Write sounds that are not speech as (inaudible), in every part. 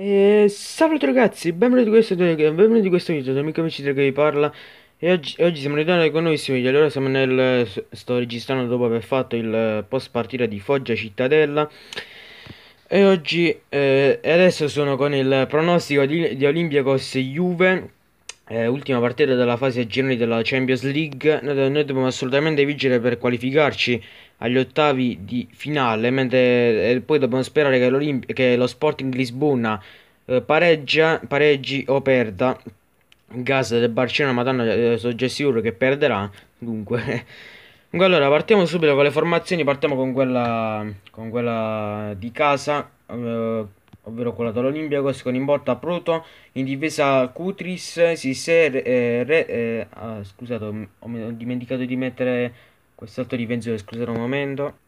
E ehm, salve ragazzi, benvenuti in questo, benvenuti in questo video, sono amico amici che vi parla e oggi, e oggi siamo ritornati con nuovi video, allora siamo nel, sto registrando dopo aver fatto il post partita di Foggia Cittadella E oggi, eh, adesso sono con il pronostico di, di Olympiacos Juve eh, Ultima partita della fase a gironi della Champions League Noi, noi dobbiamo assolutamente vincere per qualificarci agli ottavi di finale, mentre eh, poi dobbiamo sperare che, che lo Sporting Lisbona eh, pareggia, pareggi o perda. In casa del Barcellona, madonna, eh, so già sicuro che perderà. Dunque, Comunque (laughs) allora partiamo subito con le formazioni, partiamo con quella, con quella di casa, eh, ovvero quella dell'Olimpiakos con in porta Proto, in difesa Cutris, Sisse, eh, Re, eh, ah, scusate ho, ho dimenticato di mettere Quest'altro di Venzo scusate un momento.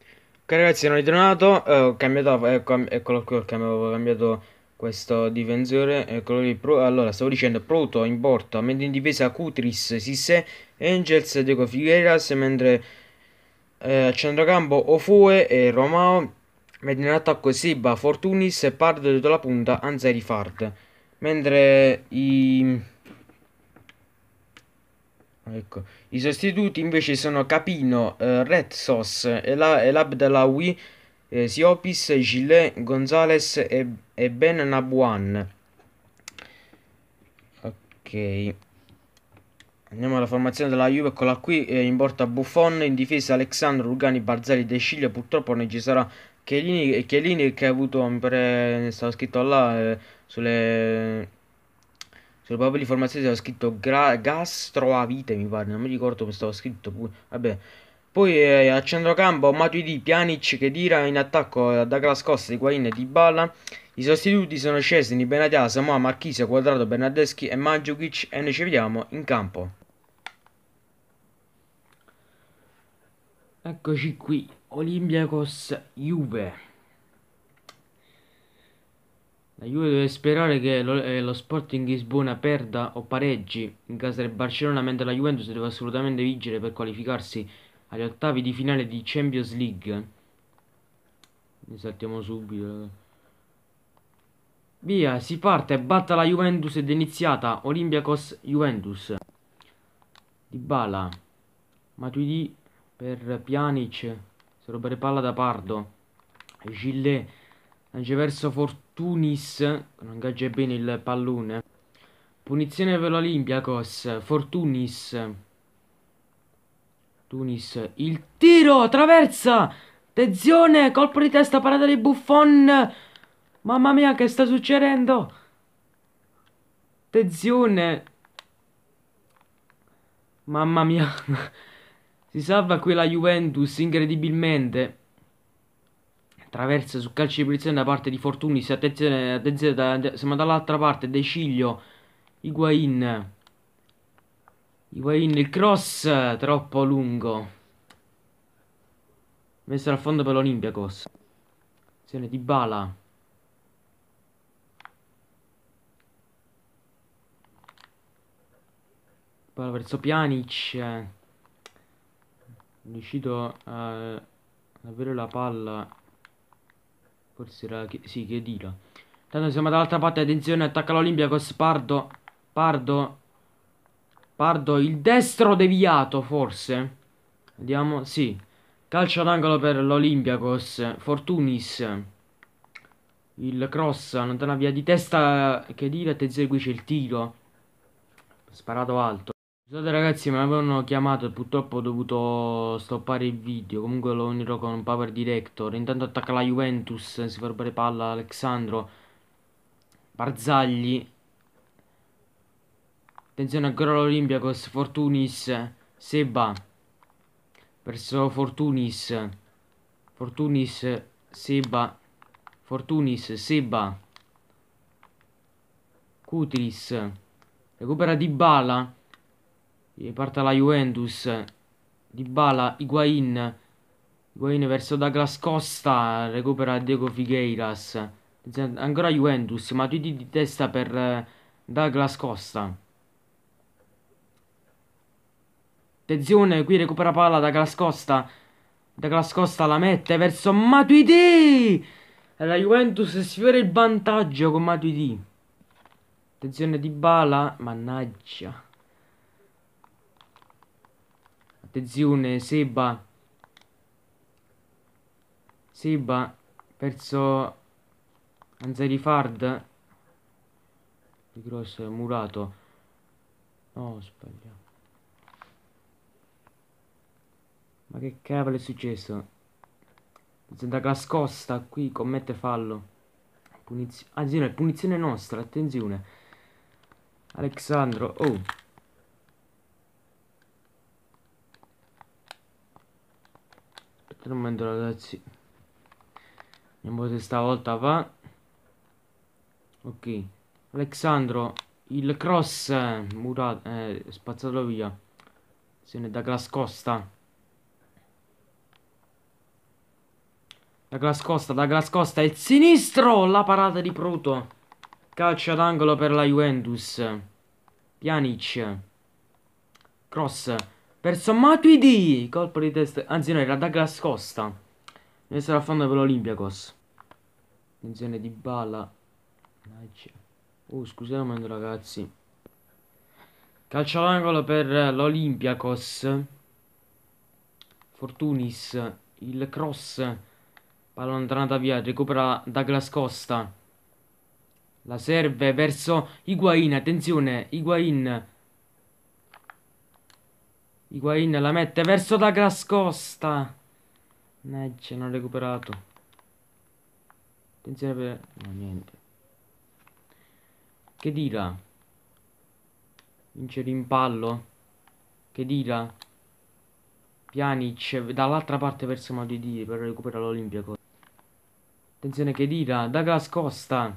Ok ragazzi sono ritornato, eh, ho cambiato, ecco, eccolo qui, ho cambiato questo difensore, eccolo lì, pro, allora stavo dicendo Proto in porta, mentre in difesa Cutris, Sisse, Angels, Deco Figueras, mentre eh, a centrocampo Ofue e Romao, mentre in attacco Siba, Fortunis, Pardo dietro la punta, Anzeri Fard, mentre i Ecco. I sostituti invece sono Capino, eh, Red Sos, Ela, Elab Dalawi, eh, Siopis, Gillet, Gonzales e, e Ben Nabuan. Ok. Andiamo alla formazione della Juve, eccola qui, eh, in porta Buffon, in difesa Alexandro, Rugani, Barzali, De Sciglia, purtroppo non ci sarà Chiellini, Chiellini che ha avuto, mi pare, stava scritto là, eh, sulle sulle probabili formazioni c'era scritto gastroavite, mi pare, non mi ricordo come stava scritto pure. Vabbè. Poi eh, a centrocampo Matuidi, Pjanic, Kedira in attacco eh, Douglas Costa, Higuain e Dybala. I sostituti sono Scesni, Benatia, Samoa, Marchisio, Quadrato, Bernardeschi e Mandzukic e noi ci vediamo in campo. Eccoci qui, Olympiacos Juve. La Juve deve sperare che lo, eh, lo Sporting Lisbona perda o pareggi in casa del Barcellona, mentre la Juventus deve assolutamente vigere per qualificarsi agli ottavi di finale di Champions League. Ne saltiamo subito. Eh. Via, si parte, batta la Juventus ed è iniziata Olympiacos Juventus. Di Bala, Matuidi per Pjanic, se roba palla da Pardo, Gillet Lancia verso Fortunis, non ingaggia bene il pallone. Punizione per l'Olimpiakos, Fortunis. Tunis, il tiro, traversa! Attenzione, colpo di testa, parata di Buffon! Mamma mia, che sta succedendo? Attenzione! Mamma mia! (laughs) si salva qui la Juventus, incredibilmente traversa su calcio di punizione da parte di Fortunis attenzione, attenzione da, siamo dall'altra parte De Ciglio Higuain Higuain il cross troppo lungo messo al fondo per l'Olimpiakos attenzione di Bala Bala verso Pjanic riuscito a, ad avere la palla Forse era... Che, sì, che dira. Tanto siamo dall'altra parte, attenzione, attacca l'Olympiacos, Pardo. Pardo. Pardo, il destro deviato, forse. Vediamo, sì. Calcio d'angolo per l'Olympiacos, Fortunis. Il cross, lontana via di testa, che dire, attenzione, qui c'è il tiro. Sparato alto. Scusate ragazzi mi avevano chiamato e purtroppo ho dovuto stoppare il video Comunque lo unirò con Power Director Intanto attacca la Juventus Si fa rubare palla Alexandro Barzagli Attenzione ancora l'Olimpiakos Fortunis Seba Verso Fortunis Fortunis Seba Fortunis Seba Cutris Recupera di bala Parta la Juventus. di Bala, Higuain. Higuain verso Douglas Costa. Recupera Diego Figueiras. Ancora Juventus. Matuidi di testa per eh, Douglas Costa. Attenzione, qui recupera palla da Glascosta. Da Glascosta la mette verso Matuidi. La Juventus sfiora il vantaggio con Matuidi. Attenzione di Bala, mannaggia. Attenzione, Seba. Seba, perso Anzarifard. Il grosso è murato. No, oh, sbagliato. Ma che cavolo è successo? da Cascosta qui commette fallo. Punizione. Azione, ah, punizione nostra, attenzione. Alexandro, oh. per il momento ragazzi vediamo se stavolta va ok Alexandro il cross eh, murato eh, spazzato via se ne da Glascosta da Glascosta da Glascosta il sinistro la parata di Pruto calcio d'angolo per la Juventus Pjanic cross per sommato i di Colpo di testa. Anzi, no, era Douglas Costa. Deve stare a fondo per l'Olympiacos. Attenzione di balla. Oh, scusate ragazzi. Calcio all'angolo per l'Olympiacos. Fortunis. Il cross. Palla allontanata via. Recupera Douglas Costa. La serve verso Iguain. Attenzione, Iguain. Higuain la mette verso Douglas Costa. Negge, non recuperato. Attenzione per... No, niente. Che dira? Vince l'impallo. Che dira? Pianic, dall'altra parte verso Maldini per recuperare l'Olimpico. Attenzione che dira, Douglas Costa.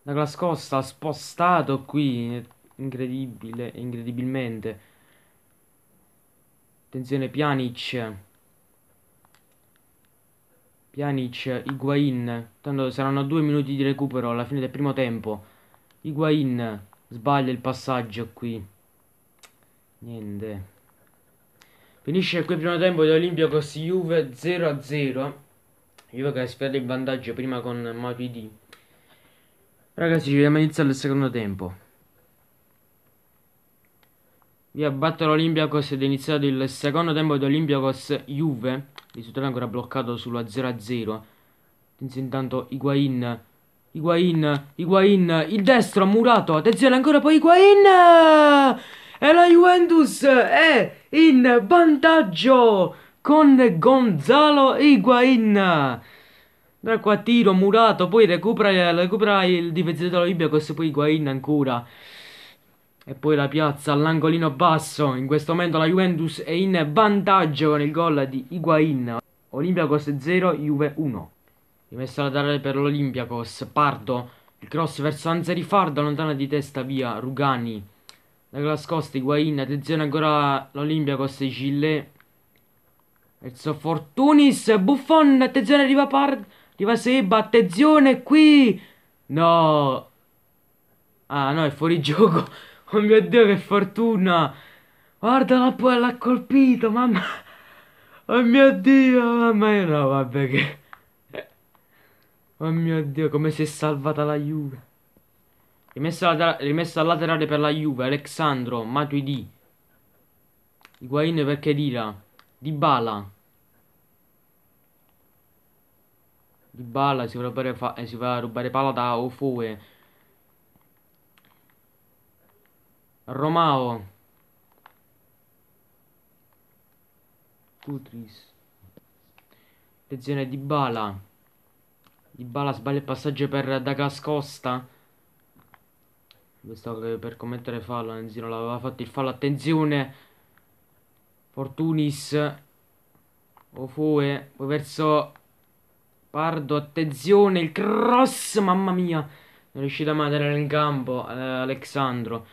Douglas Costa spostato qui incredibile, incredibilmente. Attenzione Pjanic. Pjanic, Higuain. Tanto saranno due minuti di recupero alla fine del primo tempo. Higuain sbaglia il passaggio qui. Niente. Finisce qui il primo tempo dell'Olimpiakos Juve 0-0. Juve che ha sfidato il vantaggio prima con Matuidi. Ragazzi, ci vediamo all'inizio del secondo tempo. Via batte l'Olympiakos ed è iniziato il secondo tempo di Olympiakos-Juve. Risultato ancora bloccato sulla 0-0. Intanto Iguain. Iguain, Iguain, il destro murato, attenzione ancora poi Iguain. E la Juventus è in vantaggio con Gonzalo Iguain. Da qua tiro murato, poi recupera, recupera il difensore dell'Olimpiakos questo poi Iguain ancora. E poi la piazza all'angolino basso. In questo momento la Juventus è in vantaggio con il gol di Higuain. Olympiacos 0, Juve 1. Rimessa laterale per l'Olympiacos. Pardo. Il cross verso Anzeri Fardo, lontana di testa via Rugani. La Costa, Higuain. Attenzione ancora l'Olympiacos e Gillet. Verso Fortunis. Buffon. Attenzione arriva Pardo. Arriva Seba. Attenzione qui. No. Ah no, è fuori gioco. Oh mio Dio, che fortuna! Guardala poi, l'ha colpito, mamma! Oh mio Dio, mamma io no, vabbè che... Oh mio Dio, come si è salvata la Juve. Rimessa, rimessa al laterale per la Juve, Alexandro, Matuidi. Higuain perché Dira. Dybala. Dybala si va a rubare, fa, eh, si va rubare palla da Ofoe. Romao. Putris. Attenzione di Bala. Di Bala sbaglia il passaggio per Dagas Costa. Questo per commettere fallo, Enzino l'aveva fatto il fallo, attenzione. Fortunis. Ofue, poi verso Pardo, attenzione, il cross, mamma mia. Non è riuscito a mantenere in campo eh, Alexandro.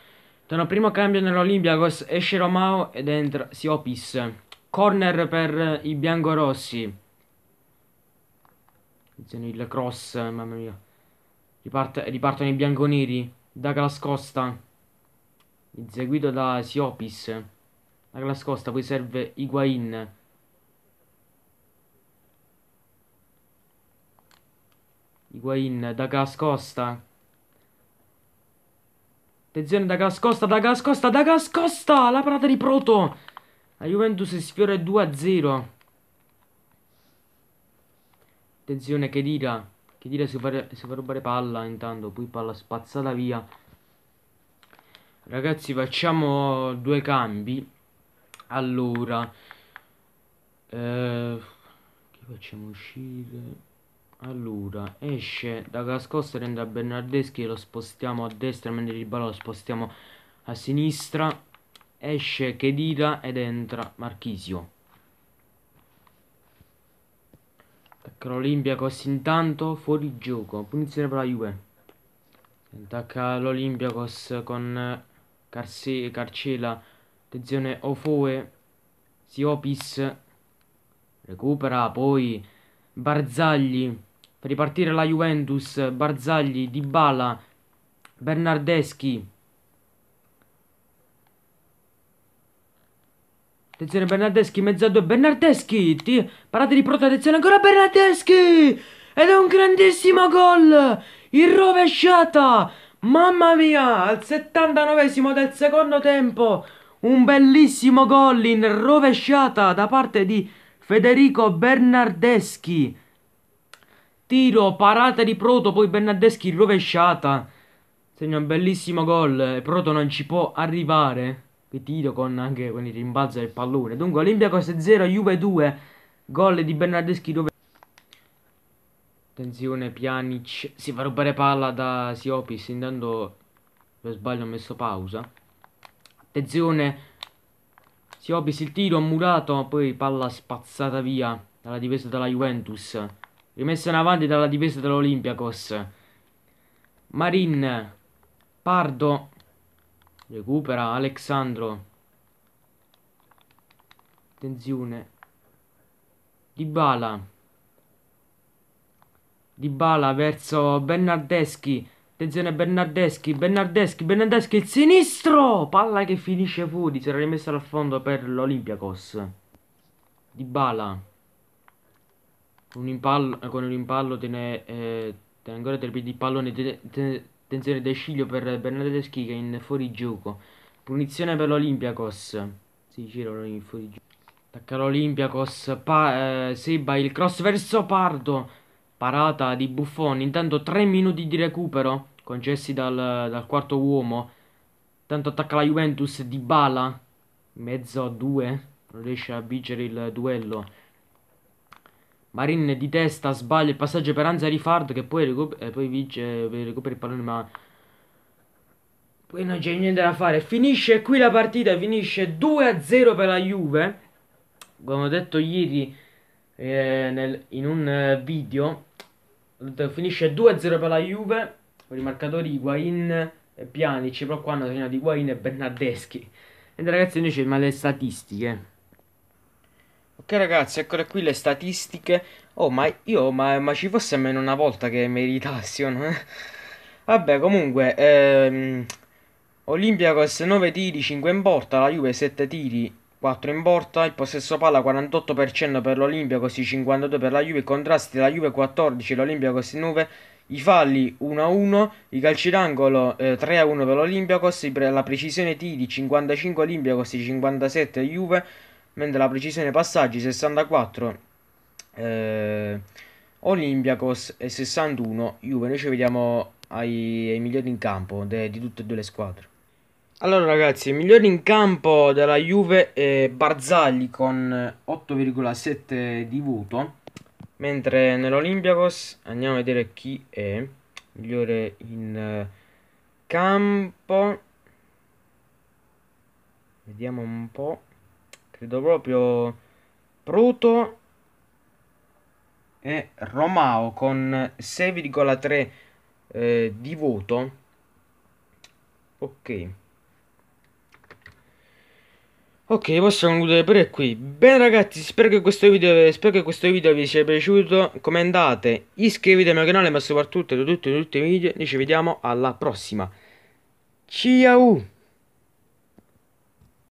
Torna primo cambio nell'Olympiakos, esce Romao ed entra Siopis. Corner per i biancorossi. Attenzione il cross, mamma mia. Riparte, ripartono i bianconeri. Douglas Costa. Inseguito da Siopis. Douglas Costa, poi serve Iguain. Higuain, Douglas Costa. Attenzione, Douglas Costa, Douglas Costa, Douglas Costa! La parata di Proto! La Juventus sfiora 2-0. Attenzione, che dira. Che dira se fa, fa rubare palla intanto, poi palla spazzata via. Ragazzi, facciamo due cambi. Allora, eh, che facciamo uscire? Allora, esce da Cascosta, rende a Bernardeschi, lo spostiamo a destra, mentre il ballo lo spostiamo a sinistra. Esce Chedira ed entra Marchisio. Attacca l'Olimpiakos intanto, fuori gioco, punizione per la Juve. Attacca l'Olimpiakos con eh, Carse, Carcela, attenzione Ofoe, Siopis, recupera poi Barzagli per ripartire la Juventus, Barzagli, Dybala, Bernardeschi. Attenzione Bernardeschi, mezzo a due, Bernardeschi, ti... parate di protezione, ancora Bernardeschi! Ed è un grandissimo gol! In rovesciata! Mamma mia, al 79 del secondo tempo, un bellissimo gol in rovesciata da parte di Federico Bernardeschi. Tiro, parata di Proto, poi Bernardeschi rovesciata. Segna un bellissimo gol. Proto non ci può arrivare. Che tiro con anche con il rimbalzo del pallone. Dunque Olimpia costa 0, Juve 2. Gol di Bernardeschi rovesciata. Attenzione, Pjanic si fa rubare palla da Siopis. Intanto, per sbaglio, ho messo pausa. Attenzione, Siopis il tiro, murato. Poi palla spazzata via dalla difesa della Juventus. Rimessa in avanti dalla difesa dell'Olympiakos. Marin. Pardo. Recupera Alexandro. Attenzione. Dybala. Dybala verso Bernardeschi. Attenzione Bernardeschi, Bernardeschi, Bernardeschi, il sinistro! Palla che finisce fuori, si era rimessa al fondo per l'Olympiakos. Dybala un impallo, con un impallo tiene, eh, tiene ancora tre piedi di pallone tensione ciglio per Bernardeschi che è in fuori gioco punizione per l'Olympiakos sì girano in fuori gioco attacca l'Olympiakos eh, Seba il cross verso Pardo parata di Buffon intanto 3 minuti di recupero concessi dal, dal quarto uomo intanto attacca la Juventus di Bala. mezzo a 2 Non riesce a vincere il duello. Marin di testa sbaglia il passaggio per Anza Rifard che poi, recup- eh, poi vince, eh, recupera il pallone ma... Poi non c'è niente da fare. Finisce qui la partita, finisce 2-0 per la Juve. Come ho detto ieri eh, nel, in un eh, video, finisce 2-0 per la Juve. Con i marcatori Higuain e Pianici, però qua hanno segnato Higuain e Bernardeschi. E ragazzi, noi ma le statistiche. Ok ragazzi, eccole qui le statistiche. Oh, ma io, ma, ma ci fosse almeno una volta che meritassero. Eh? Vabbè, comunque, ehm, Olympiacos 9 tiri, 5 in porta, la Juve 7 tiri, 4 in porta, il possesso palla 48% per l'Olympiacos, 52% per la Juve, i contrasti la Juve 14, l'Olympiacos 9, i falli 1-1, a i calci d'angolo eh, 3-1 per l'Olympiacos, la precisione tiri 55 Olympiacos, 57 Juve, mentre la precisione passaggi 64 eh, Olympiacos e 61 Juve. Noi ci vediamo ai, ai migliori in campo de, di tutte e due le squadre. Allora ragazzi, il migliore in campo della Juve è Barzagli con 8,7 di voto, mentre nell'Olympiacos andiamo a vedere chi è migliore in eh, campo. Vediamo un po'. Credo proprio Proto e Romao con 6,3 eh, di voto. Ok. Ok, posso concludere per qui. Bene ragazzi, spero che questo video, che questo video vi sia piaciuto. Commentate, iscrivetevi al mio canale, ma soprattutto tutti, tutti i video. Noi ci vediamo alla prossima. Ciao!